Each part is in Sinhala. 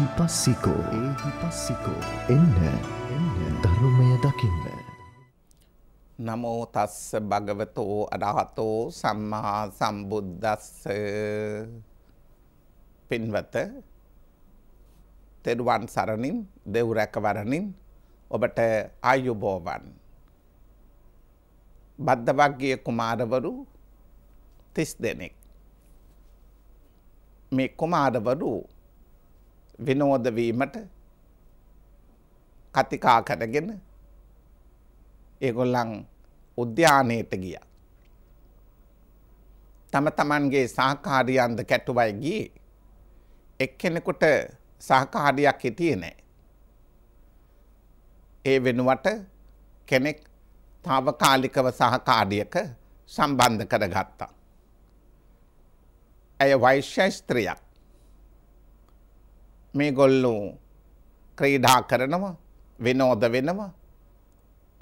එහි පස්සිකෝ ඒහි පස්සිකෝ එන්න එන්න ධර්මය දකින්න. නමෝ තස්ස භගවතෝ අරහතෝ සම්මා සම්බුද්දස්ස පින්වත තෙරුවන් සරණින් දෙව් රැකවරණින් ඔබට ආයුබෝවන් බද්ධවග්ගිය කුමාරවරු තිස් දෙනෙක් මේ කුමාරවරු විනෝද වීමට කතිකා කරගෙන ඒගොල්ලන් උද්‍යානයට ගියා. තම තමන්ගේ සහකාරියන්ද කැටුවයි ගියේ. එක්කෙනෙකුට සහකාරියක් හිටියේ නැහැ. ඒ වෙනුවට කෙනෙක් తాවකාලිකව සහකාරියක සම්බන්ධ කරගත්තා. ඇය වෛශ්‍ය ස්ත්‍රියක්. මේගොල්ලෝ ක්‍රීඩා කරනවා විනෝද වෙනවා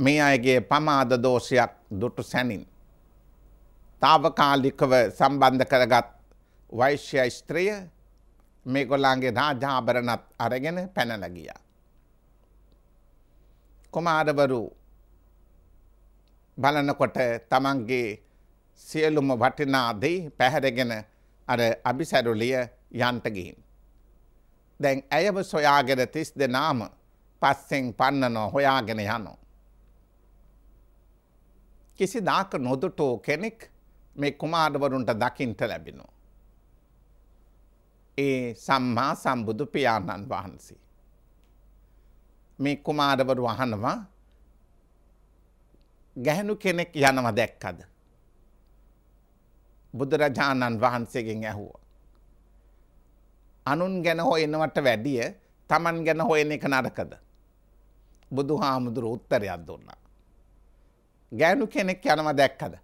මේ අයගේ පමාද දෝෂයක් දුටු සැනින් తాවකාලිකව සම්බන්ධ කරගත් වෛශ්‍ය ස්ත්‍රිය මේගොල්ලන්ගේ රාජාභරණත් අරගෙන පැනලා ගියා. කුමාරවරු බලනකොට තමන්ගේ සියලුම වටිනා දේ පැහැරගෙන අර අபிසරුලිය යන්ට ගිහින් දැන් ඇයව සොයාගෙන තිස් දෙනාම පස්සෙන් පන්නනෝ හොයාගෙන යනෝ. කිසිදාක නොදුටෝ කෙනෙක් මේ කුමාරවරුන්ට දකිින්ට ලැබෙනෝ. ඒ සම්මා සම්බුදු පියාණන් වහන්සේ. මේ කුමාරවරු අහනවා ගැහැනු කෙනෙක් යනව දැක්කද. බුදුරජාණන් වහන්සේගෙන් ඇහුවා. අනුන් ගැන හොයනවට වැඩිය තමන් ගැන හොයන එක නරකද. බුදු හාමුදුරු උත්තරයක් දුන්නා. ගෑනු කෙනෙක් යනව දැක්කද.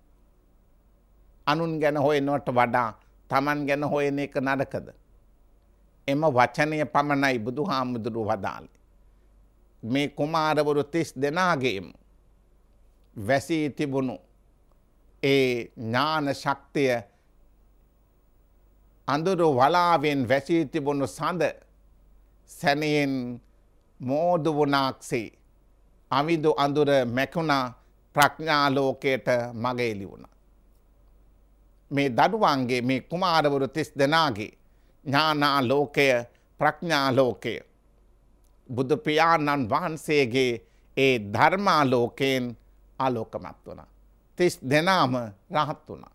අනුන් ගැන හොයනවට වඩා තමන් ගැන හොයන එක නරකද. එම වචනය පමණයි බුදු හාමුදුරු වදාලි. මේ කුමාරවරු තිස් දෙනාගේම වැසී තිබුණු ඒ ඥාන ශක්තිය අඳුරු වලාවෙන් වැසී තිබුණු සඳ සැනයෙන් මෝදු වුණාක්සේ අමිදු අඳුර මැකුණා ප්‍රඥාලෝකයට මගේලි වුණ. මේ දඩුවන්ගේ මේ කුමාරවරු තිස් දෙනාගේ ඥානා ලෝකය ප්‍රඥාලෝකය. බුදුපියාණන් වහන්සේගේ ඒ ධර්මාලෝකයෙන් අලෝකමත් වුණ. තිස් දෙනාම රහත් වුණා.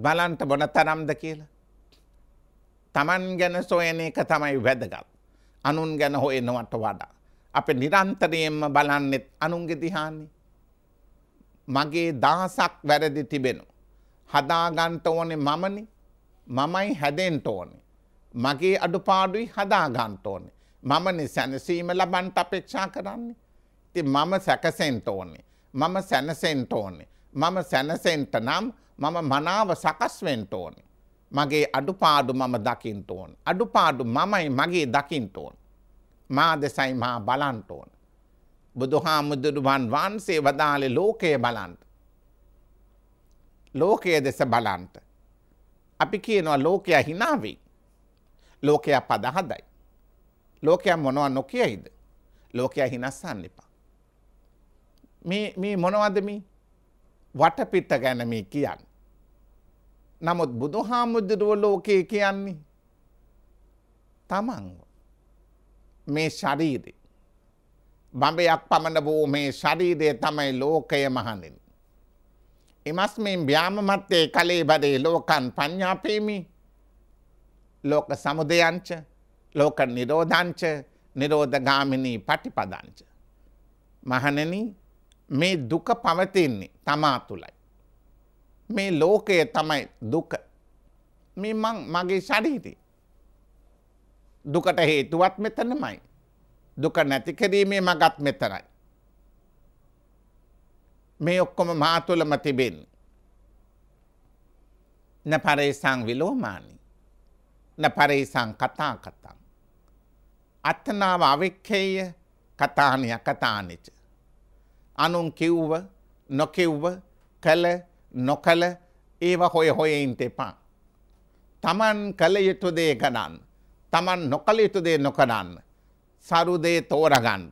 බලන්ට බොන තරම්ද කියලා. තමන් ගැන සොයන එක තමයි වැදගත්. අනුන් ගැන හොයනවට වඩා. අප නිරන්තරයෙන්ම බලන්නෙත් අනුන්ගෙ දිහාන්නේ. මගේ දහසක් වැරදි තිබෙනු. හදාගන්ට ඕනෙ මමනි මමයි හැදෙන්ට ඕනෙ. මගේ අඩුපාඩුයි හදාගන්ට ඕනේ. මමනි සැනසීම ලබන්ට අපේක්ෂා කරන්නේ. ති මම සැකසෙන්ට ඕනේ. මම සැනසෙන්ට ඕනේ. මම සැනසෙන්ට නම් මම මනාව සකස්වෙන්ට ඕන. මගේ අඩුපාඩු මම දකිින්ට ඕන්. අඩුපාඩු මමයි මගේ දකිින්ට ඕන්. මා දෙසයි මා බලන්ට ඕන. බුදුහාමුදුරුවන් වහන්සේ වදාලෙ ලෝකය බලන්ට. ලෝකය දෙස බලන්ට. අපි කියනවා ලෝකය හිනාවී. ලෝකයා පදහදයි. ලෝකයා මොනවා නොකියයිද. ලෝකයා හිනස්සන්න එපා. මේ මොනවදමී වටපිට ගැනමී කියන්න. නමුත් බුදු හාමුදුරුව ලෝකයේ කියන්නේ තමන්ව මේ ශරීරය බඹයක් පමණ වූ මේ ශරීරය තමයි ලෝකය මහනින්. එමස්මින් ්‍යාමමත්තේ කලේ බදේ ලෝකන් ප්ඥාපේමි ලෝක සමුදයංච ලෝක නිරෝධංච නිරෝධගාමිනී පටිපදංච. මහනනී මේ දුක පවතින්නේ තමා තුළයි. මේ ලෝකය තමයි දුක. මේ මං මගේ ශරීරේ. දුකට හේතුවත් මෙතනමයි. දුක නැති කිරීමේ මගත් මෙතනයි. මේ ඔක්කොම මා තුළම තිබෙන්නේ. න පරේසං විලෝමානි. න පරේසං කතා කතං. අත්තනාව අවික්කේය කතානය කතානිච. අනුන් කිව්ව නොකිව්ව කළ නොකළ ඒව හොය හොයයින් තෙපා. තමන් කළ යුතුදේ ගණන්. තමන් නොකළ යුතුදේ නොකඩන්න. සරුදේ තෝරගන්ඩ.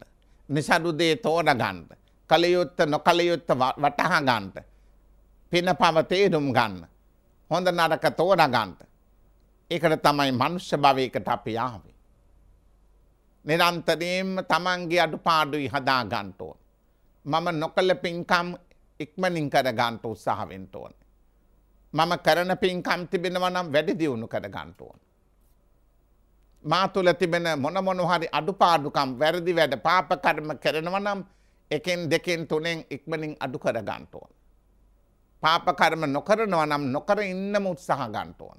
නිසරුදේ තෝරගන්ඩ. කළයුත්ත නොකළයුත්ත වටහගන්ට. පින පවතේරුම් ගන්න. හොඳ නරක තෝරගන්ට. එකට තමයි මනුෂ්‍ය භවයකට අපි යාවේ. නිරන්තරයෙන්ම තමන්ගේ අඩු පාඩුයි හදාගන්ටෝ. මම නොකල පින්කම් ඉක්මනින් කර ගන්ට උත්සාහවෙන්ට ඕන. මම කරන පින්කම් තිබෙනවා නම් වැඩි දියුණු කර ගන්ට ඕන. මා තුළ තිබෙන මොනමොනොහරි අඩුපාඩුකම් වැරදි වැඩ පාපකර්ම කරනව නම් එකෙන් දෙකෙන් තුනෙන් ඉක්මනින් අඩු කර ගන්ට ඕන. පාපකර්ම නොකරනව නම් නොකර ඉන්නම උත්සාහ ගන්ට ඕන.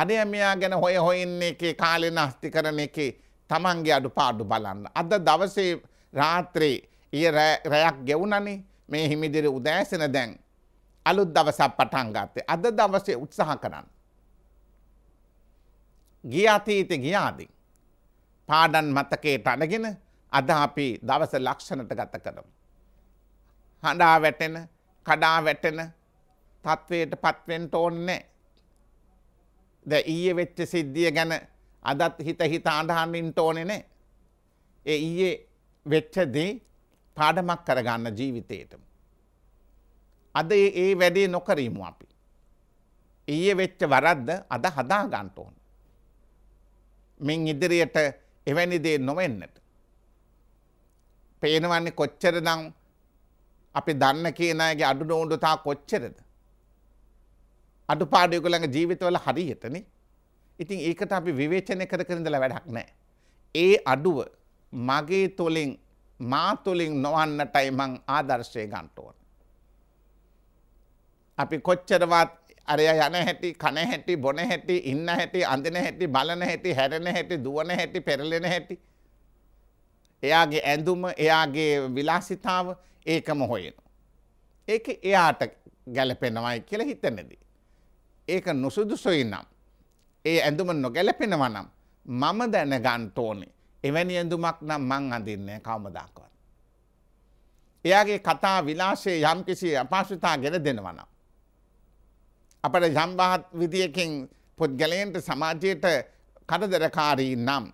අඩයමයා ගැන හොය හොයන්නේ එකේ කාලෙ නස්ති කරන එකේ තමන්ගේ අඩු පාඩු බලන්න. අද දවසේ රාත්‍රී ඒ රැයක් ගෙවුණනේ මේ හිමිදිරි උදෑසන දැන් අලුත් දවසක් පටන් ගත්තේ අද දවසේ උත්සාහ කරන්න. ගිය අතීතේ ගියාදී. පාඩම් මතකයට අනගෙන අද අපි දවස ලක්ෂණට ගත කරමු. හඬා වැටෙන, කඩා වැටෙන තත්වයට පත්වෙන්න ඕනේ ද ඊයේ වෙච්ච සිද්ධිය ගැන අදත් හිත හිත අඳහනින්න ඕනේ නැහැ. ඒ ඊයේ වෙච්ච දේ පාඩමක් කරගන්න ජීවිතේටම. අද ඒ වැඩේ නොකරීමු අපි. ඊයේ වෙච්ච වරද්ද අද හදා ගන්න ඕන. මින් ඉදිරියට එවැනි දේ නොවෙන්නට. පේනවන්නේ කොච්චරනම් අපි දන්න කියන අයගේ අඩු නොඋඩුතා කොච්චරද? අඩුපාඩු ඒගොල්ලන්ගේ ජීවිතවල හරියටනේ. ඉතින් ඒකට අපි විවේචනය කර කර ඉඳලා වැඩක් නැහැ. ඒ අඩුව මගේ තුලින් මා තුලින් නොවන්නටයි මං ආදර්ශය ගන්න ඕන. අපි කොච්චරවත් අර යන හැටි කන හැටි බොන හැටි ඉන්න හැටි අඳින හැටි බලන හැටි හැරෙන හැටි දුවන හැටි පෙරලෙන හැටි එයාගේ ඇඳුම එයාගේ විලාසිතාව ඒකම හොයන. ඒක එයාට ගැලපෙනවයි කියලා හිතනදී. ඒක නුසුදුසුයි නම් ඒ ඇඳුම නොගැලපෙනවා නම් මම දැනගන්න ඕනේ එවැනි ඇඳුමක් නම් මං අඳින්නේ කවමදාකවත්. එයාගේ කතා විලාශයේ යම් කිසි අපහසුතා ගෙන දෙනවනම්. අපට යම්බාහත් විදියකින් පුද්ගලයන්ට සමාජයට කරදරකාරී නම්.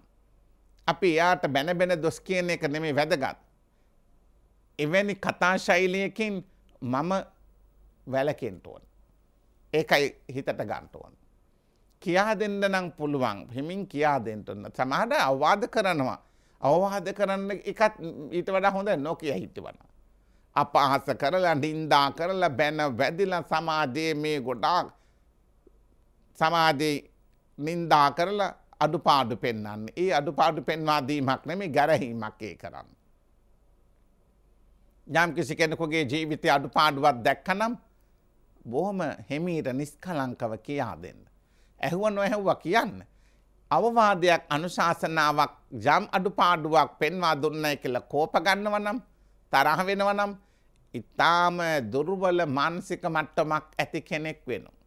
අපි එයාට බැනබෙන දොස් කියන එක නෙමේ වැදගත්. එවැනි කතා ශෛලියකින් මම වැලකෙන්ටෝන්. ඒකයි හිතට ගන්ටෝන්. කියා දෙන්න නම් පුළුවන් හිමින් කියා දෙන්නන්න සමහට අවවාද කරනවා අවවාද කරන්න එකත් ඊට වඩ හොඳ නොකිය හිටිවන. අපහස කරලා ඩින්දා කරලා බැන වැදිල සමාජයේ මේ ගොඩාක් සමාජයේ නින්දා කරලා අඩුපාඩු පෙන්න්න ඒ අඩුපාඩු පෙන්වාදීමක් නෙම ගැරහීමක්කේ කරන්න. යම් කිසි කෙනෙකුගේ ජීවිතය අඩුපාඩුවත් දැක්කනම් බොහොම හෙමීට නිස්කලංකව කියා දෙන්න. ඇහුව නොහැව්වා කියන්න. අවවාදයක් අනුශාසනාවක් යම් අඩුපාඩුවක් පෙන්වා දුන්නයි කියලා කෝප ගන්නව නම් තරහ වෙනව නම් ඉතාම දුර්වල මානසික මට්ටමක් ඇති කෙනෙක් වෙනවා.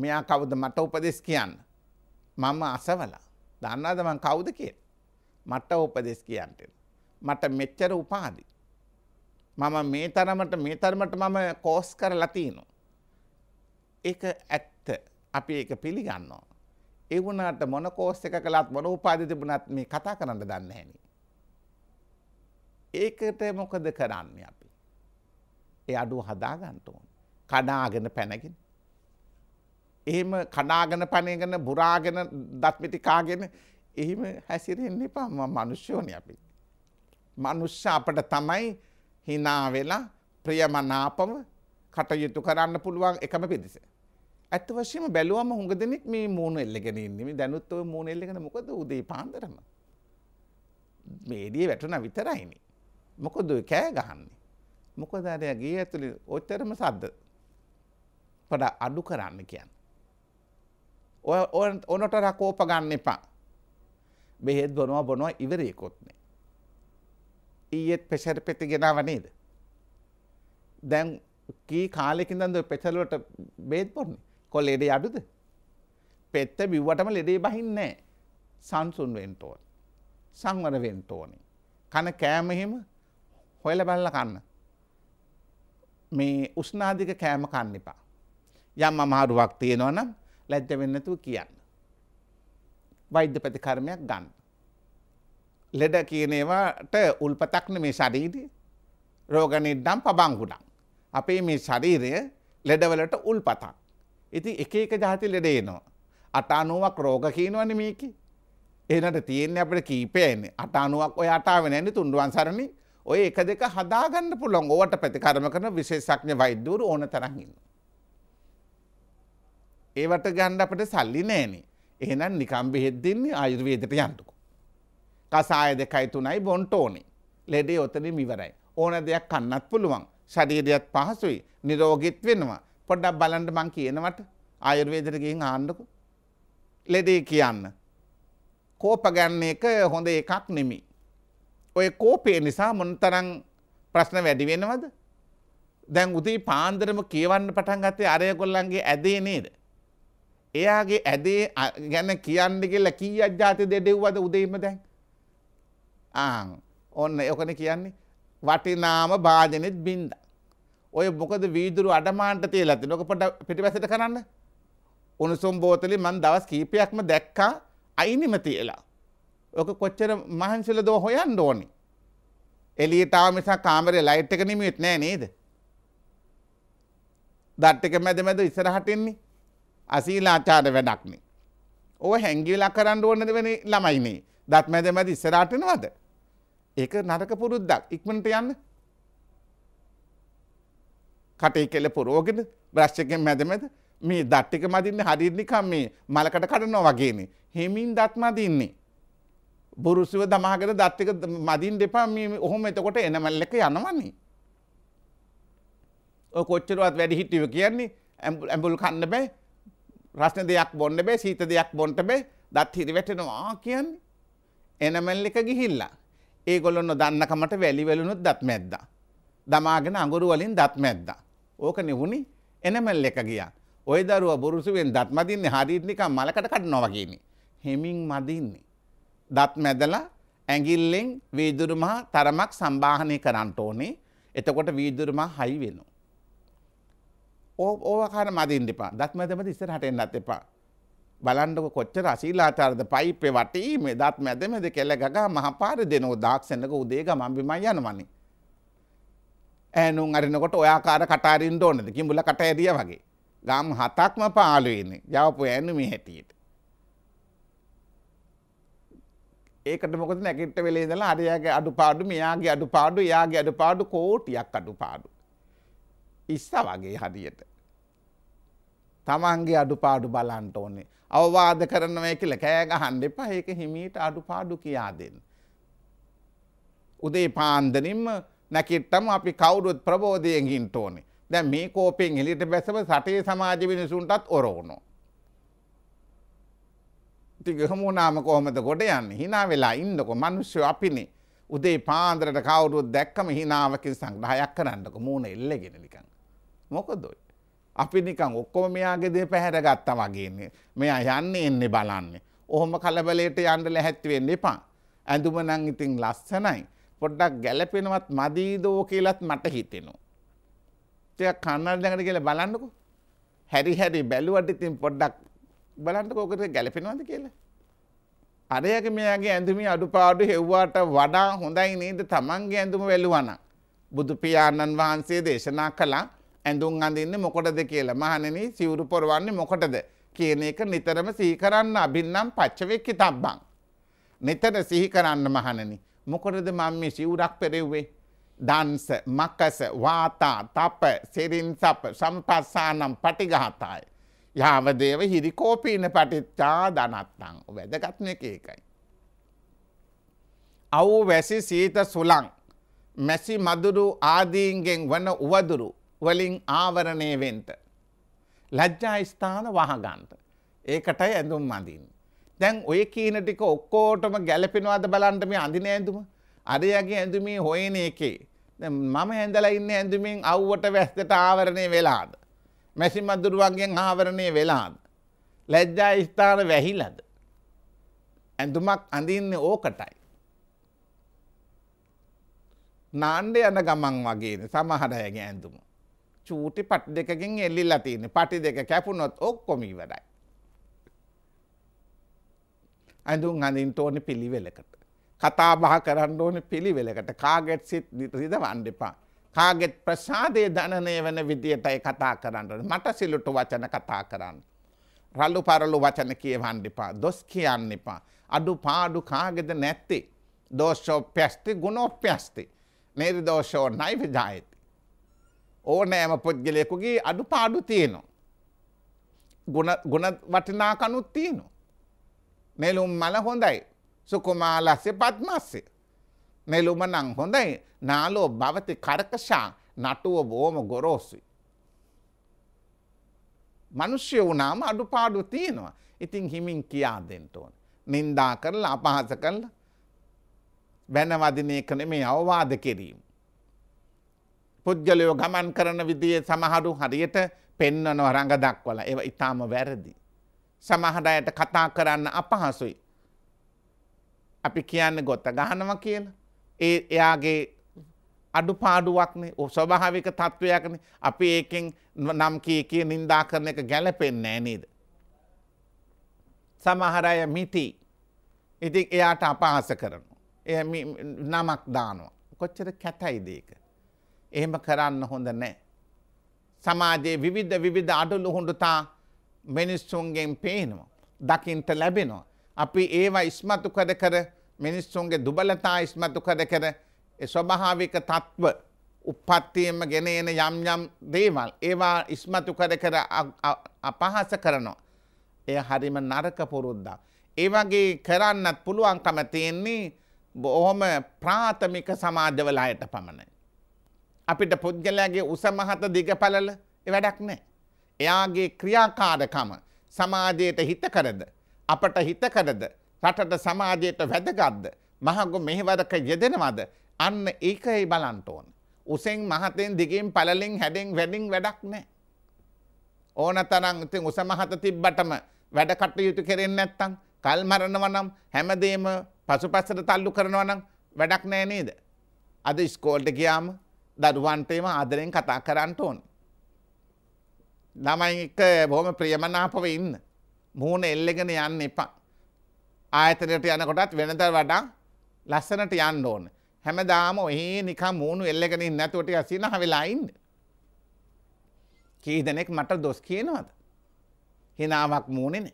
මෙයා කවුද මට උපදෙස් කියන්න. මම අසවලා. දන්නවද මං කවුද කියලා? මට උපදෙස් කියන්න. මට මෙච්චර උපාදි. මම මේ තරමට මේ තරමට මම කෝස් කරලා තිනවා. ඒක ඇත්ත අපි ඒක පිළිගන්නවා. ඒ වුණාට මොන කෝස් එක කළත් මොන උපාධි තිබුණත් මේ කතා කරන්න දන්නේ නැහෙනි. ඒකට මොකද කරන්නේ අපි? ඒ අඩුව හදා ගන්න ඕන. කඩාගෙන පැනගෙන. එහෙම කඩාගෙන පැනගෙන බුරාගෙන දත් මිටි කාගෙන එහෙම හැසිරෙන්න එපා මම මිනිස්සුනේ අපි. මිනිස්සු අපිට තමයි hina වෙලා ප්‍රියමනාපව කටයුතු කරන්න පුළුවන් එකම පිරිස. ඇත්ත වශයෙන්ම බැලුවම හුඟ දෙනෙක් මේ මූණ එල්ලගෙන ඉන්නේ. මේ දැනුත් ඔය මූණ එල්ලගෙන මොකද උදේ පාන්දරම? මේ එළිය වැටුණා විතරයිනේ. මොකද ඔය කෑ ගහන්නේ? මොකද අර ගේ ඇතුලේ ඔච්චරම සද්ද. පොඩ අඩු කරන්න කියන්නේ. ඔය ඔනට රකෝප ගන්න එපා. බෙහෙත් බොනවා බොනවා ඉවරේකොත් නෑ. ඊයේත් ප්‍රෙෂර් පෙති ගෙනාව නේද? දැන් කී කාලෙකින්ද ඔය පෙතලුවට බෙහෙත් බොන්නේ? කොල් ලෙඩේ අඩුද? පෙත්ත බිව්වටම ලෙඩේ බහින්නේ නැහැ. සංසුන් වෙන්න ඕන. සංවර වෙන්න ඕනේ. කන කෑම එහෙම හොයලා බලලා කන්න. මේ උෂ්ණාධික කෑම කන්න එපා. යම් අමාරුවක් තියෙනවා නම් ලැජ්ජ වෙන්නේ නැතුව කියන්න. වෛද්‍ය ප්‍රතිකර්මයක් ගන්න. ලෙඩ කියන ඒවාට උල්පතක් නෙමේ ශරීරය. රෝග නිද්දම් පබංගුඩම්. අපේ මේ ශරීරය ලෙඩවලට උල්පතක්. ඉති එක එක ජාති ලෙඩ එනවා. අට අනුවක් රෝග කියීනවන මේකි. එනට තියෙන් අපට කීපයන්නේ අට අනුවක් ඔය අටාව නැනි තුන්ඩුවන් සරණි ඔය එක දෙක හදාගන්න පුළොන් ඕවට ප්‍රතිකරම කරන විශේෂක්ඥ වෛද්‍යවරු ඕන තරහින්න. ඒවට ගණ්ඩ අපට සල්ලි නෑනේ එහෙනම් නිකම් බෙහෙද්දෙන්නේ ආයුර්වේදට යන්ටකු. කසාය දෙකයි තුනයි බොන්ට ඕනේ ලෙඩේ ඔතනින් ඉවරයි. ඕන දෙයක් කන්නත් පුළුවන් ශරීරයත් පහසුයි නිරෝගිත් වෙනවා පොඩ්ඩක් බලන්ට මං කියනවට ආයුර්වේදයට ගිහින් ආන්නකෝ. ලෙඩේ කියන්න. කෝප ගන්න එක හොඳ එකක් නෙමෙයි. ඔය කෝපය නිසා මොනතරම් ප්‍රශ්න වැඩි වෙනවද? දැන් උදේ පාන්දරම කියවන්න පටන් ගත්තේ අර ඒගොල්ලන්ගේ ඇදේ නේද? එයාගේ ඇදේ ගැන කියන්න කියලා කීයක් જાති දෙඩෙව්වද උදේම දැන්? ආන් ඔන්න ඔකනේ කියන්නේ වටිනාම වාදනෙත් බින්දා. ඔය මොකද වීදුරු අඩමාන්ට තියලා තියෙන. ඔක පොඩ්ඩක් පිටිපස්සට කරන්න. උණුසුම් බෝතලේ මම දවස් කීපයක්ම දැක්කා අයිනිම තියලා. ඔක කොච්චර මහන්සිලද හොයන්න ඕනේ. එළියට ආව නිසා කාමරේ ලයිට් එක නිමිෙත් නෑ නේද? දත් එක මැද මැද ඉස්සරහට ඉන්නේ. අසීලාචාර වැඩක්නේ. ඕ හැංගිලා කරන්න ඕනද වෙන ළමයිනේ. දත් මැද මැද ඉස්සරහට එනවද? ඒක නරක පුරුද්දක්. ඉක්මනට යන්න. කටේ කෙල පුරෝගෙන බ්‍රශ්කෙන් මැදමැද මේ දට්ටික මදින්න හරිනිකම් මේ මලකට කඩනවා වගේනේ හෙමින් දත්මදින්නේ. බුරුසුව දමහකට දත්තික මදින් දෙපා මේ ඔහොම එතකොට එනමල්ලක යනවන්නේ. ඔය කොච්චරුවත් වැඩි හිටියව කියන්නේ ඇඹුල් කන්න බෑ රස්න දෙයක් බොන්න බෑ සීත දෙයක් බොන්න බෑ දත් හිරි වැටෙනවා කියන්නේ. එනමල් එක ගිහිල්ලා. ඒගොල්ලොන්න දන්නකමට වැලි වැලුණොත් දත් මැද්දා. දමාගෙන අඟුරු වලින් දත් මැද්දා. ඕකනේ වුණේ එනමල් එක ගියා. ওই දරුවා බුරුසුවෙන් දත් මදින්නේ හරියට නිකන් මලකට කඩනවා වගේනේ. හෙමින් මදින්නේ. දත් මැදලා ඇඟිල්ලෙන් වීදුරු මහ තරමක් සම්බාහනය කරන්න ඕනේ. එතකොට වීදුරු මහ හයි වෙනවා. ඕව කාර මදින්න එපා. දත් මැදමද ඉස්සරහට එන්නත් එපා. බලන්නකො කොච්චර අශීලාචාරද පයිප්පේ වටීමේ දත් මැද මැද කෙල ගගා මහපාර දෙනෝ දාක්ෂණක උදේ ගමන් බිමන් යනවනේ. ඇනුම් අරිනකොට ඔයාකාර කටාරින් ඕනද කිඹුල කට ඇරිය වගේ. ගම් හතක්ම පාලුවෙන්නේ යවපු ඇනුමි හැටියට. ඒකට මොකද නැකිට වෙලේ ඉඳලා අරයාගේ අඩුපාඩු මෙයාගේ අඩුපාඩු එයාගේ අඩුපාඩු කෝටියක් අඩුපාඩු. ඉස්ස වගේ හරියට. තමන්ගේ අඩුපාඩු බලන්ට ඕනේ. අවවාද කරනවා කියලා කෑ ගහන්න එපා. ඒක හිමීට අඩුපාඩු කියා දෙන්න. උදේ පාන්දරින්ම නැකිට්ටම අපි කවුරුත් ප්‍රබෝධයෙන් හින්ට ඕනේ. දැන් මේ කෝපයෙන් එළියට බැසම සටේ සමාජ මිනිසුන්ටත් ඔරවුණු. ඉතින් එහෙම වුණාම කොහොමද ගොඩ යන්නේ? hina වෙලා ඉන්නකො මිනිස්සු අපිනේ. උදේ පාන්දරට කවුරුත් දැක්කම hinaවකින් සංග්‍රහයක් කරන්නකො මූණ එල්ලගෙන නිකන්. මොකද ඔය? අපි නිකන් ඔක්කොම මෙයාගේ දේ පැහැරගත්තා වගේනේ. මෙයා යන්නේ එන්නේ බලන්නේ. ඔහොම කලබලයට යන්න ලැහැත්ති වෙන්න එපා. ඇඳුම නම් ඉතින් ලස්සනයි. පොඩ්ඩක් ගැලපෙනවත් මදීදෝ කියලත් මට හිතෙනවා. තය කන්නල් දැකට කියල බලන්නකු හැරි හැරි බැලුවට ඉතින් පොඩ්ඩක් බලන්නක ඕකට ගැලපෙනවද කියලා. අරයක මේගේ ඇඳුමි අඩුපාඩු හෙව්වාට වඩා හොඳයි නේද තමන්ගේ ඇඳුම වැලුවන. බුදු පියාණන් වහන්සේ දේශනා කලා ඇඳුම් අඳන්න මොකොටද කියලා මහනෙන සිවුරු පොරවන්නේ මොකටද කියන එක නිතරම සීකරන්න අබින්නම් පච්චවෙක්කි තබ්බං. නිතර සිහි කරන්න මහනනි මොකරද මං මේ සිවුරක් පෙරෙව්වේ දන්ස මකස වාතා තප සිරින් සප සම්පස්සානම් පටිගහතාය. යාවදේව හිරිකෝපීන පටිච්චා දනත්තං වැදගත්න එක ඒකයි. අව් වැසි සීත සුලං මැසි මදුරු ආදීන්ගෙන් වන උවදුරු වලින් ආවරණය වෙන්ට. ලජ්ජා ස්ථාන වහගන්ට ඒකටයි ඇඳුම් මඳින්. දැන් ඔය කියන ටික ඔක්කොටම ගැලපෙනවද බලන්න මේ අඳින ඇඳුම. අරයාගේ ඇඳුමේ හොයන එකේ. දැන් මම ඇඳලා ඉන්නේ ඇඳුමින් අවුවට වැස්සට ආවරණය වෙලාද? මැසි මදුරුවන්ගෙන් ආවරණය වෙලාද? ලැජ්ජා ස්ථාන වැහිලාද? ඇඳුමක් අඳින්නේ ඕකටයි. නාණ්ඩ යන ගමන් වගේනේ සමහර අයගේ ඇඳුම. චූටි පටි දෙකකින් එල්ලිලා තියෙන්නේ. පටි දෙක කැපුණොත් ඔක්කොම ඉවරයි. ඇඳුම් අඳින්ට ඕන පිළිවෙලකට. කතා බහ කරන්න ඕන පිළිවෙලකට කාගෙට් සිත් රිද වන්ඩිපා. කාගෙට් ප්‍රසාදය ධනනය වන විදියටයි කතා කරන්නට මට සිලුටු වචන කතා කරන්න. රල්ලු පරලු වචන කිය වන්ඩිපා දොස් කියන්න එපා. අඩු පාඩු කාගෙද නැත්ති. දෝෂෝප්‍යස්ති ගුණෝප්‍යස්ති. නිර්දෝෂෝ නයි විජායති. ඕනෑම පුද්ගලයකුගේ අඩු පාඩු තියනවා. ගුණ වටිනාකනුත් තියනවා. නෙළුම් මල හොඳයි. සුකුමාලස්ස පත්මස්සේ. නෙළුම නං හොඳයි නාලෝ භවති කරකෂා නටුව බෝම ගොරෝසුයි. මනුෂ්‍ය වුණාම අඩුපාඩු තියෙනවා. ඉතින් හිමින් කියා දෙන්න ඕන. නින්දා කරලා අපහස කරලා වැනවදින එක නෙමේ අවවාද කිරීම. පුද්ගලයෝ ගමන් කරන විදිහේ සමහරු හරියට පෙන්වනව රඟ දක්වලා ඒව ඊටාම වැරදි. සමහරයට කතා කරන්න අපහසුයි. අපි කියන්න ගොත්ත ගහනව කියන. ඒ එයාගේ අඩු පාඩුවක්නේ ස්වභාවික තත්ත්වයක්න අපි ඒකෙන් නම් කිය කිය නින්දා කරන එක ගැලපෙන්න නේද. සමහරය මිටි ඉතින් එයාට අපහස කරනු. එ නමක් දානවා. කොච්චර කැටයිදේක. එහෙම කරන්න හොඳ නෑ. සමාජයේ විවිධ විධ අඩු ලුහුඩුතා මිනිස්සුන්ගෙන් පේනවා. දකින්ට ලැබෙනවා. අපි ඒවා ඉස්මතු කර කර මිනිස්සුන්ගේ දුබලතා ඉස්මතු කර කර ස්වභාවික තත්ත්ව උපත්තියම ගෙන එන යම් යම් දේවල් ඒවා ඉස්මතු කර කර අපහාස කරනවා. එය හරිම නරක පුරුද්දා. ඒ වගේ කරන්නත් පුළුවන්කම තියෙන්නේ බොහොම ප්‍රාථමික සමාජවල අයට පමණයි. අපිට පුද්ගලයාගේ උසමහත දිගපලල වැඩක් නෑ. එයාගේ ක්‍රියාකාරකම සමාජයට හිතකරද අපට හිතකරද රටට සමාජයට වැදගත්ද මහගු මෙහිවරක යෙදෙනවද අන්න ඒකයි බලන්ට ඕන. උසෙන් මහතෙන් දිගින් පලලින් හැඩෙන් වැඩින් වැඩක් නෑ. ඕන තරන් ඉතින් උසමහත තිබ්බටම වැඩ කටයුතු කෙරෙන් නැත්තං කල් මරණව නම් හැමදේම පසුපස්සට තල්ලු කරනවා නම් වැඩක් නෑ නේද. අද ස්කෝල්ට ගියාම දරුවන්ටේම ආදරෙන් කතා කරන්නට ඕනේ. ළමයි එක බොහොම ප්‍රියමනාපව ඉන්න. මූුණ එල්ලගෙන යන්න එපා. ආයතනයට යනකොටත් වෙනදර වඩා ලස්සනට යන්න ඕන. හැමදාම ඔහේ නිකා මූුණු එල්ලගෙන නැතුවට අසින හවෙලායින්න. කීදනෙක් මට දොස් කියනවද. හිනාවක් මූනෙන.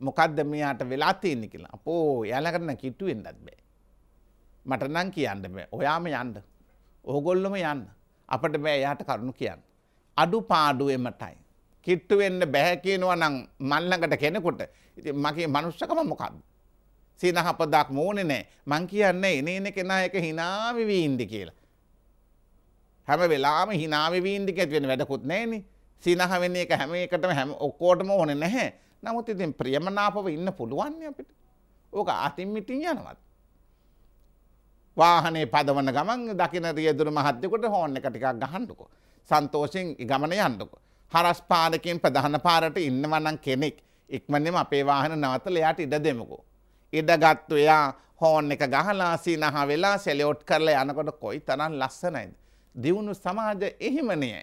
මොකක්ද මෙයාට වෙලා තියන්න කියලා අපෝ යලකරන කිට්ටුවෙන්ඩත් බෑ. මට නං කියන්න බෑ ඔයාම යන්ඩ. ඕගොල්ලොම යන්න අපට බෑ යාට කරුණු කියන්න. අඩුපාඩුවෙමටයි. කිට්ටු වෙන්න බැහැ කියනවා නම් මල්ලඟට කෙනෙකුට. ඉතින් මගේ මනුස්සකම මොකක්ද? සීනහපදක් මෝනේ නැහැ. මං කියන්නේ එනේන කෙනා එක hinaවෙ වීඳි කියලා. හැම වෙලාවෙම hinaවෙ වීඳි කියත් වෙන වැඩකුත් නැහෙනේ. සීනහ වෙන්නේ එක හැම එකටම හැම ඔක්කොටම ඕනේ නැහැ. නමුත් ඉතින් ප්‍රියමනාපව ඉන්න පුළුවන් අපිට. ඕක අතින් මිටින් යනවා. වාහනේ පදවන ගමන් දකින රියදුරු මහත්තයෙකුට හෝන් එක ටිකක් ගහන්නකෝ. සන්තෝෂයෙන් ගමන යන්නකෝ. හරස් පාරකින් ප්‍රධාන පාරට ඉන්නවනම් කෙනෙක් ඉක්මනම අපේ වාහන නවතල එයාට ඉඩ දෙමුකෝ. ඉඩ ගත්තු එයා හෝන් එක ගහලා සීනහ වෙලා සෙලෝට් කරලා යනකොට කොයි තරම් ලස්සනයිද. දියුණු සමාජ එහිමනේ.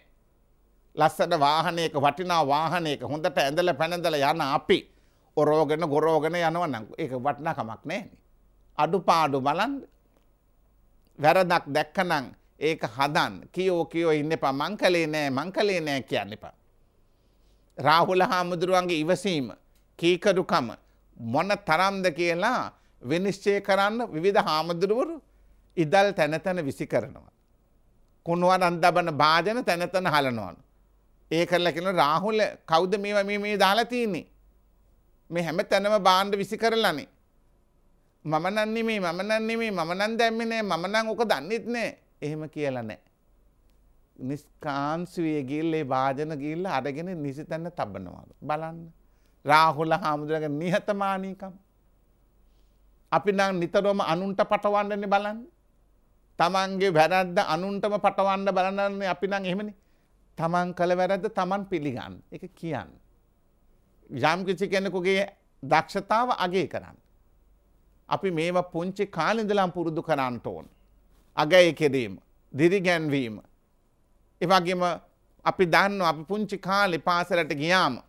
ලස්සට වාහනයක වටිනා වාහනයක හොඳට ඇඳල පැනඳල යන අපි ඔරෝගෙන ගොරෝගෙන යනවනම් ඒක වටිනා කමක් නෑනේ. අඩුපාඩු බලන්න වැරදක් දැක්කනං ඒක හදන් කියෝ කියෝ ඉන්න එපා මං කලේ නෑ මං කලේ නෑ කියන්න එපා. රාහුල හාමුදුරුවන්ගේ ඉවසීම කීකරුකම මොන තරම්ද කියලා විනිශ්චය කරන්න විවිධ හාමුදුරුවරු ඉදල් තැනතැන විසි කරනවා. කුණුවන් අන්දබන භාජන තැනතන හලනවන. ඒ කරලකෙන රාහුල කෞද මේව මේ මේ දාලතියන්නේ. මේ හැම තැනම බාණ්ඩ විසි කරලනේ. මමනන්නේ මේ මමනන්නේ මේ මමනන් දැම්මිනේ මමනං ඕක දන්නෙත් නෑ එහෙම කියලා නැහැ. නිස්කාන්සියේ ගිහිල්ලා ඒ වාදන ගිහිල්ලා අරගෙන නිසිතන තබනවලු. බලන්න. රාහුල හාමුදුරගේ නිහතමානීකම. අපි නම් නිතරම අනුන්ට පටවන්නනේ බලන්නේ. තමන්ගේ වැරද්ද අනුන්ටම පටවන්න බලන්නේ අපි නම් එහෙමනේ. තමන් කළ වැරද්ද තමන් පිළිගන්න. ඒක කියන්නේ. යම් කිසි කෙනෙකුගේ දක්ෂතාව අගේ කරන්න. අපි මේවා පුංචි කාලෙ ඉඳලම පුරුදු කරන්න ඕනේ. අගය කෙරීම දිරිගැන්වීම. එවගේම අපි දන්න අපි පුංචි කාලෙ පාසලට ගියාම.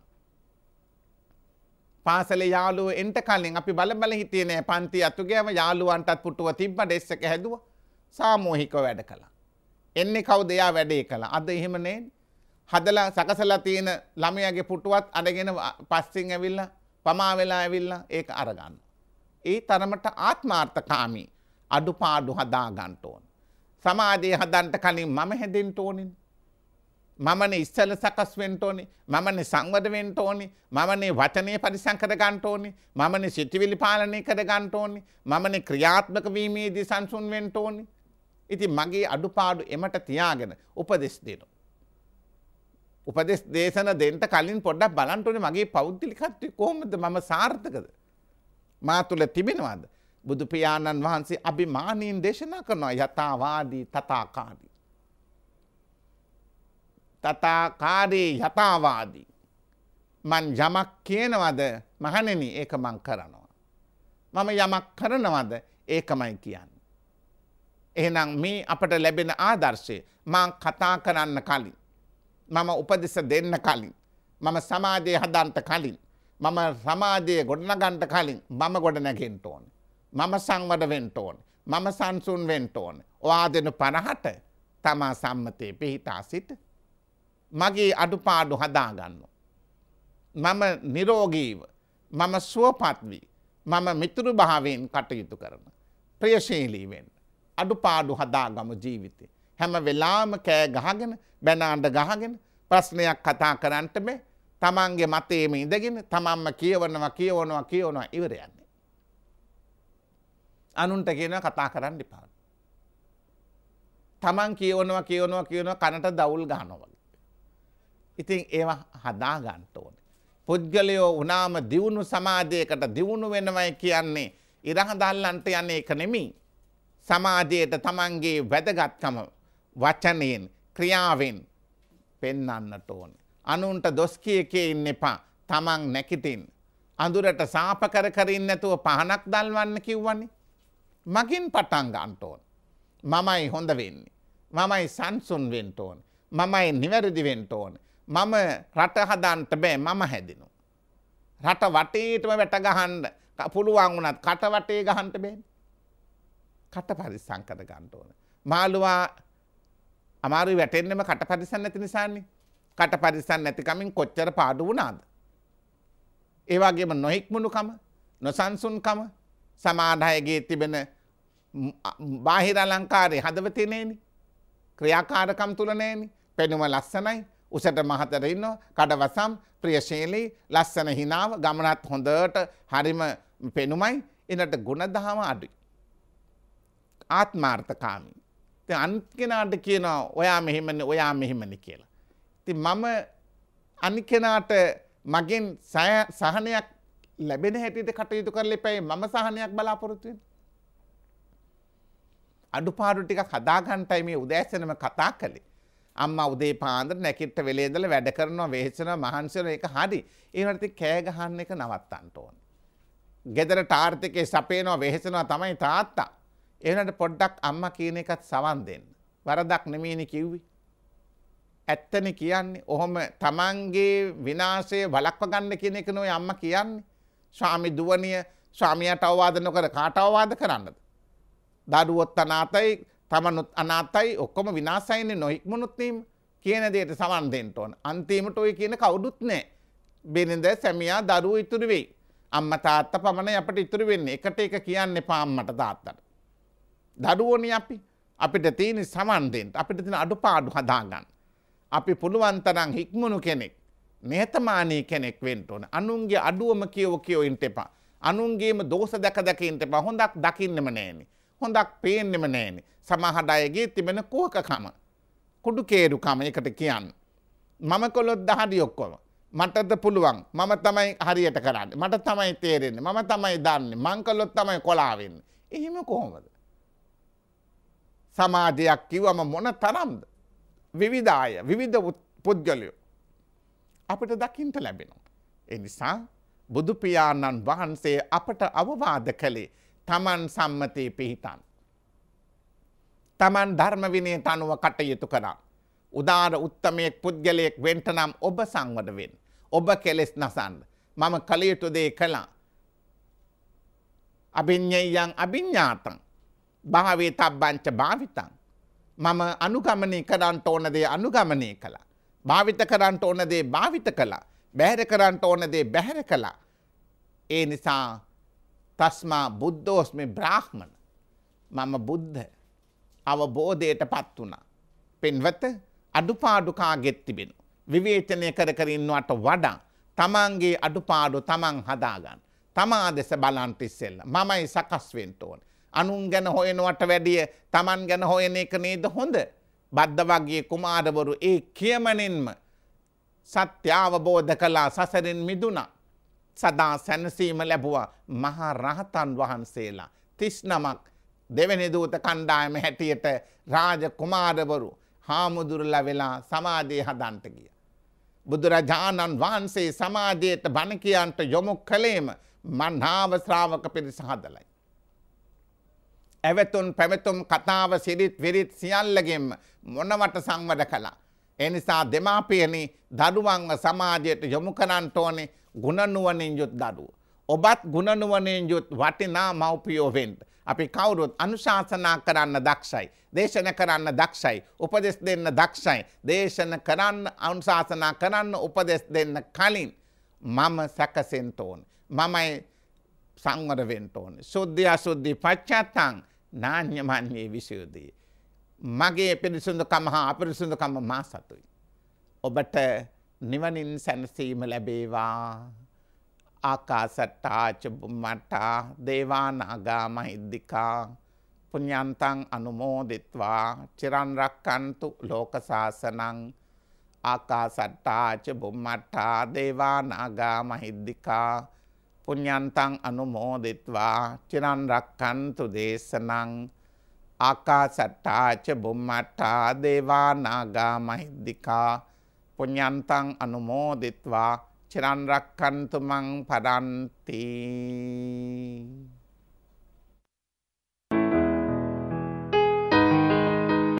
පාසල යාලුව එන්ට කලින් අපි බලබල හිතියන පන්ති අතුගේම යාලුවන්ටත් පුටුව තිබ්බ ඩෙස්සක හැදුව සාමෝහික වැඩ කලා. එන්නේ කවු දෙයා වැඩේ කලා අද එහෙමනේ හදල සකසලා තියෙන ළමයගේ පුටුවත් අඩගෙන පස්සිං ඇවිල්ල පමාවෙලා ඇවිල්ල ඒක අරගන්න. ඒ තරමට ආත්මාර්ථකාමී අඩුපාඩු හදා ගන්න ඕන. සමාජය හදන්ට කලින් මම හැදෙන්න ඕනේ. මමනේ ඉස්සල සකස් වෙන්න ඕනේ. මමනේ සංවර වෙන්න ඕනේ. මමනේ වචනේ පරිසම් කර ගන්න ඕනේ. මමනේ සිතවිලි පාලනය කර ගන්න ඕනේ. මමනේ ක්‍රියාත්මක වීමේදී සංසුන් වෙන්න ඕනේ. ඉතින් මගේ අඩුපාඩු එමට තියාගෙන උපදෙස් දෙනවා. උපදෙස් දේශන දෙන්න කලින් පොඩ්ඩක් බලන්න ඕනේ මගේ පෞද්ගලිකත්වය කොහොමද මම සාර්ථකද? මා තුල තිබෙනවද? බුදු පියාණන් වහන්සේ අභිමානීන් දේශනා කරනවා යථාවාදී තථාකාරී. තථාකාරී යථාවාදී. මං යමක් කියනවද මහණෙනි ඒක මං කරනවා. මම යමක් කරනවද ඒකමයි කියන්නේ. එහෙනම් මේ අපට ලැබෙන ආදර්ශය මං කතා කරන්න කලින් මම උපදෙස් දෙන්න කලින් මම සමාජය හදන්න කලින් මම සමාජයේ ගොඩනගන්න කලින් මම ගොඩනගෙන්න ඕනේ. මම සංවර වෙන්න ඕන. මම සංසුන් වෙන්න ඕන. ඔයා දෙන 50ට තමා සම්මතයේ පිහිටා සිට මගේ අඩුපාඩු හදා ගන්නවා. මම නිරෝගීව මම සුවපත් වී මම මිතුරු භාවයෙන් කටයුතු කරන ප්‍රියශීලී වෙන්න අඩුපාඩු හදාගම ජීවිතේ හැම වෙලාවම කෑ ගහගෙන බැනාඬ ගහගෙන ප්‍රශ්නයක් කතා කරන්නට මේ තමන්ගේ මතයේම ඉඳගෙන තමන්ම කියවනවා කියවනවා කියවනවා ඉවරයන් අනුන්ට කියනවා කතා කරන්න එපා. තමන් කියවනවා කියවනවා කියනවා කනට දවුල් ගහනවා වගේ. ඉතින් ඒවා හදා ගන්න ඕනේ. පුද්ගලයෝ වුණාම දියුණු සමාජයකට දියුණු වෙනවයි කියන්නේ ඉරහ දල්ලන්ට යන්නේ එක නෙමෙයි. සමාජයට තමන්ගේ වැදගත්කම වචනයෙන් ක්‍රියාවෙන් පෙන්වන්නට ඕනේ. අනුන්ට දොස් කිය කී ඉන්න එපා. තමන් නැකිටින්. අඳුරට සාප කර කර ඉන්නේ නැතුව පහනක් දල්වන්න කිව්වනේ. මගින් පටන් ගන්නට ඕන. මමයි හොඳ වෙන්නේ. මමයි සංසුන් වෙන්න ඕන. මමයි නිවැරදි වෙන්න ඕන. මම රට හදන්න බෑ මම හැදෙනවා. රට වටේටම වැට ගහන්න පුළුවන් වුණත් කට වටේ ගහන්න බෑ. කට පරිස්සම් කර ගන්න ඕන. මාළුවා අමාරුයි වැටෙන්නෙම කට පරිස්සම් නැති නිසානේ. කට පරිස්සම් නැතිකමින් කොච්චර පාඩු වුණාද? ඒ වගේම නොහික්මුණුකම, නොසන්සුන්කම, සමාජයගේ තිබෙන බාහිර අලංකාරය හදවතිනේනි. ක්‍රියාකාරකම් තුළනේනි පෙනුම ලස්සනයි උසට මහතරඉන්න කඩවසම් ප්‍රියශීලී ලස්සන හිනාව ගමනත් හොඳට හරිම පෙනුමයි එනට ගුණ දහම අඩි. ආත්මාර්ථකාමී. ති අන්කෙනාට කියනවා ඔයා මෙහෙමන ඔයා මෙහෙමනි කියලා. ති මම අනිකෙනාට මගෙන් සහනයක් ලැබෙන හැටිද කටයුතු කරලි පැයි මම සහනයක් බලාපොරොත්තුවෙන්. අඩුපාඩු ටිකක් හදාගන්ටයි මේ උදෑසනම කතා කළේ. අම්මා උදේ පාන්දර නැකිට වෙලේ ඉඳලා වැඩ කරනවා වෙහෙසනවා මහන්සියන ඒක හරි. ඒකට ඉතින් කෑ ගහන්න එක නවත්තන්න ඕන. ගෙදර ටාර්ට් එකේ සපේනවා වෙහෙසනවා තමයි තාත්තා. ඒනට පොඩ්ඩක් අම්මා කියන එකත් සවන් දෙන්න. වරදක් නෙමෙයිනේ කිව්වේ. ඇත්තනේ කියන්නේ. ඔහොම Tamanගේ විනාශය වළක්ව ගන්න කියන එක නෝයි අම්මා කියන්නේ. ස්වාමි දුවණිය ස්වාමියාට අවවාද නොකර කාට අවවාද කරන්නද? දඩුවොත් අනාතයි තමනුත් අනාතයි ඔක්කොම විනාසයින්නේ නොහික්මනුත්නීම කියන දේට සවන්දෙන්ට ඕන අන්තිමට ඔය කියන කවුඩුත් නෑ බෙනද සැමියා දරුව ඉතුරු වෙයි අම්ම තාත්ත පමණ අපට ඉතුරු වෙන්න එකට එක කියන්න පාම්මට තාත්තට දඩුවනි අපි අපිට තියෙන සමන්දෙන්ට අපිට තින අඩු පාඩු හදාගන්න අපි පුළුවන්තරං හික්මුණු කෙනෙක් නේතමානී කෙනෙක් වෙන්ට ඕන අනුන්ගේ අඩුවම කියෝ කියෝ ඉන්ට එපා අනුන්ගේම දෝස දැක දැකඉන්ට පහොඳක් දකින්නම නෑනේ හොඳක් පේන්නෙම නෑනෙ. සමහට අයගේ තිබෙන කුවකකම. කුඩු කේරුකම එකට කියන්න. මම කොළොත් දහඩි ඔක්කොම. මටද පුළුවන් මම තමයි හරියට කරන්න මට තමයි තේරෙන්නේ මම තමයි දන්නේ මංකලොත් තමයි කොලාවෙන්න. එහෙම කොහොමද. සමාජයක් කිව්වම මොන තරම්ද. විවිධාය විවිධ පුද්ගලයෝ. අපිට දකිින්ට ලැබෙනවා. එනිසා බුදුපියාණන් වහන්සේ අපට අවවාද කළේ තමන් සම්මතයේ පිහිටන්. තමන් ධර්මවිනේ තනුව කටයුතු කරා. උදාර උත්තමයෙක් පුද්ගලයෙක් වෙන්ට නම් ඔබ සංවඩවෙන්. ඔබ කෙලෙස් නසන්ඩ. මම කළයුතුදේ කළා. අභිඤ්ඥයියන් අභිඤ්ඥාතන්. භාවේ තබ්බංච භාවිතන්. මම අනුගමනය කරන්ට ඕනදේ අනුගමනය කළා. භාවිත කරන්ට ඕනදේ භාවිත කළා. බැහැර කරන්ට ඕනදේ බැහැර කළා. ඒ නිසා තස්මා බුද්ධෝස්මි බ්‍රාහ්මණ මම බුද්ධ අවබෝධයට පත් වුණා. පෙන්වත අඩුපාඩුකාගෙත් තිබෙනු. විවේචනය කර කරින්වට වඩා තමන්ගේ අඩුපාඩු තමන් හදාගන්න. තමා දෙස බලන්ට ඉස්සෙල්ල මමයි සකස්වෙන්ට ඕන. අනුන් ගැන හොයනවට වැඩිය තමන් ගැන හොයන එක නේද හොඳ. බද්ධ වගේ කුමාරවරු ඒ කියමනින්ම සත්‍ය අවබෝධ කලා සසරින් මිදුනා. සදා සැනසීම ලැබුවා මහා රහතන් වහන්සේලා. තිස් නමක් දෙවැනි දූත කණ්ඩායම හැටියට රාජ කුමාරවරු හාමුදුරලා වෙලා සමාධය හදන්ට ගිය. බුදුරජාණන් වහන්සේ සමාජයට බණකයන්ට යොමු කළේම මන්හාව ශ්‍රාවක පිරිස හදලයි. ඇවැතුන් පැවැතුම් කතාව සිරිත් විරිත් සියල්ලගෙන්ම මොනවට සංවඩ කලා. එනිසා දෙමාපියනි දරුවන්ව සමාජයට යොමු කරන්ට ඕනේ ගුණනුවනින් යුත් දරුව. ඔබත් ගුණනුවනින් යුත් වටිනා මව්පියෝ වෙන්ට. අපි කවුරුත් අනුශාසනා කරන්න දක්ෂයි. දේශන කරන්න දක්ෂයි. උපදෙස් දෙන්න දක්ෂයි. දේශන කරන්න අනුශාසනා කරන්න උපදෙස් දෙන්න කලින්. මම සැකසෙන්ට ඕන. මමයි සංවර වෙන්ට ඕන. සුද්ධි අසුද්ධි පච්චත්තං නාන්‍යමන්නේ විශයෝදී. මගේ පිරිසුඳකම හා අපිරිසුඳකම මා සතුයි. ඔබට නිවනින් සැනසීම ලැබේවා ආකාසට්ටාච බුම්මට්ටා දේවානාගා මහිද්దికා පුඤ්ඤන්තං අනුමෝදිත්වා චිරන් රක්칸තු ලෝක සාසනං ආකාසට්ටාච බුම්මට්ටා දේවානාගා මහිද්దికා පුඤ්ඤන්තං අනුමෝදිත්වා චිරන් රක්칸තු දේශනං ආකාසට්ටාච බුම්මට්ටා දේවානාගා මහිද්దికා පුඤ්ඤන්තං අනුමෝදිත්වා චිරන් රක්칸තු මං පරන්ති